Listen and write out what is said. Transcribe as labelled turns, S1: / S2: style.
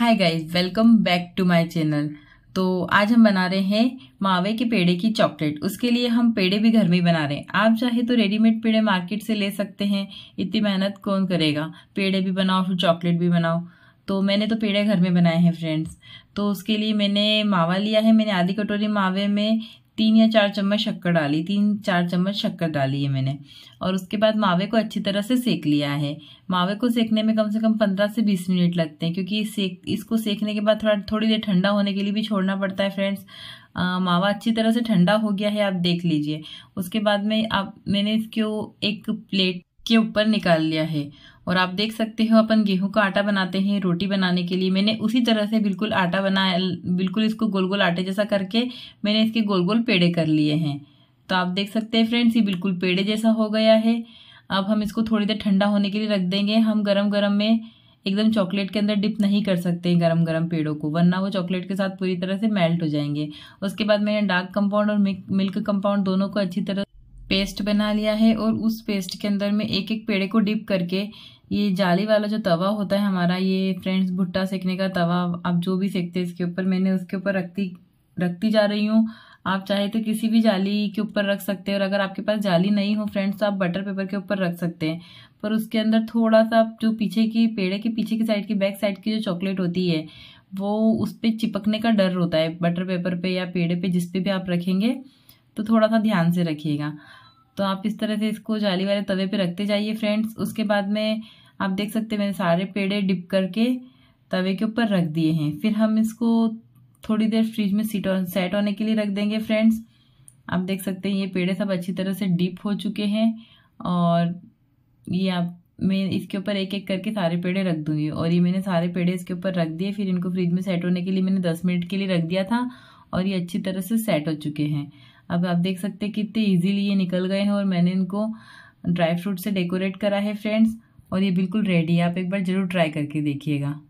S1: hi guys welcome back to my channel तो आज हम बना रहे हैं मावे के पेड़े की चॉकलेट उसके लिए हम पेड़े भी घर में ही बना रहे हैं आप चाहे तो रेडीमेड पेड़े मार्केट से ले सकते हैं इतनी मेहनत कौन करेगा पेड़े भी बनाओ फिर चॉकलेट भी बनाओ तो मैंने तो पेड़े घर में बनाए हैं फ्रेंड्स तो उसके लिए मैंने मावा लिया है मैंने आधी कटोरी मावे में तीन या चार चम्मच शक्कर डाली तीन चार चम्मच शक्कर डाली है मैंने और उसके बाद मावे को अच्छी तरह से सेक लिया है मावे को सेकने में कम से कम पंद्रह से बीस मिनट लगते हैं क्योंकि सेक इसको सेकने के बाद थोड़ा थोड़ी देर ठंडा होने के लिए भी छोड़ना पड़ता है फ्रेंड्स मावा अच्छी तरह से ठंडा हो गया है आप देख लीजिए उसके बाद में आप मैंने इसको एक प्लेट के ऊपर निकाल लिया है और आप देख सकते हो अपन गेहूं का आटा बनाते हैं रोटी बनाने के लिए मैंने उसी तरह से बिल्कुल आटा बनाया बिल्कुल इसको गोल गोल आटे जैसा करके मैंने इसके गोल गोल पेड़े कर लिए हैं तो आप देख सकते हैं फ्रेंड्स ये बिल्कुल पेड़े जैसा हो गया है अब हम इसको थोड़ी देर ठंडा होने के लिए रख देंगे हम गरम गरम में एकदम चॉकलेट के अंदर डिप नहीं कर सकते गरम गरम पेड़ों को वरना वो चॉकलेट के साथ पूरी तरह से मेल्ट हो जाएंगे उसके बाद मैंने डार्क कंपाउंड और मिल्क कंपाउंड दोनों को अच्छी तरह पेस्ट बना लिया है और उस पेस्ट के अंदर में एक एक पेड़े को डिप करके ये जाली वाला जो तवा होता है हमारा ये फ्रेंड्स भुट्टा सेकने का तवा आप जो भी सेकते हैं इसके ऊपर मैंने उसके ऊपर रखती रखती जा रही हूँ आप चाहे तो किसी भी जाली के ऊपर रख सकते हैं और अगर आपके पास जाली नहीं हो फ्रेंड्स तो आप बटर पेपर के ऊपर रख सकते हैं पर उसके अंदर थोड़ा सा जो पीछे की पेड़े के पीछे की साइड की बैक साइड की जो चॉकलेट होती है वो उस पर चिपकने का डर होता है बटर पेपर पे या पेड़े पे जिसपे भी आप रखेंगे तो थोड़ा सा ध्यान से रखिएगा तो आप इस तरह से इसको जाली वाले तवे पे रखते जाइए फ्रेंड्स उसके बाद में आप देख सकते हैं मैंने सारे पेड़े डिप करके तवे के ऊपर रख दिए हैं फिर हम इसको थोड़ी देर फ्रिज में सीट और सेट होने के लिए रख देंगे फ्रेंड्स आप देख सकते हैं ये पेड़े सब अच्छी तरह से डिप हो चुके हैं और ये आप मैं इसके ऊपर एक एक करके सारे पेड़े रख दूंगी और ये मैंने सारे पेड़े इसके ऊपर रख दिए फिर इनको फ्रिज में सेट होने के लिए मैंने दस मिनट के लिए रख दिया था और ये अच्छी तरह से सेट हो चुके हैं अब आप देख सकते हैं कितने इजीली ये निकल गए हैं और मैंने इनको ड्राई फ्रूट से डेकोरेट करा है फ्रेंड्स और ये बिल्कुल रेडी है आप एक बार ज़रूर ट्राई करके देखिएगा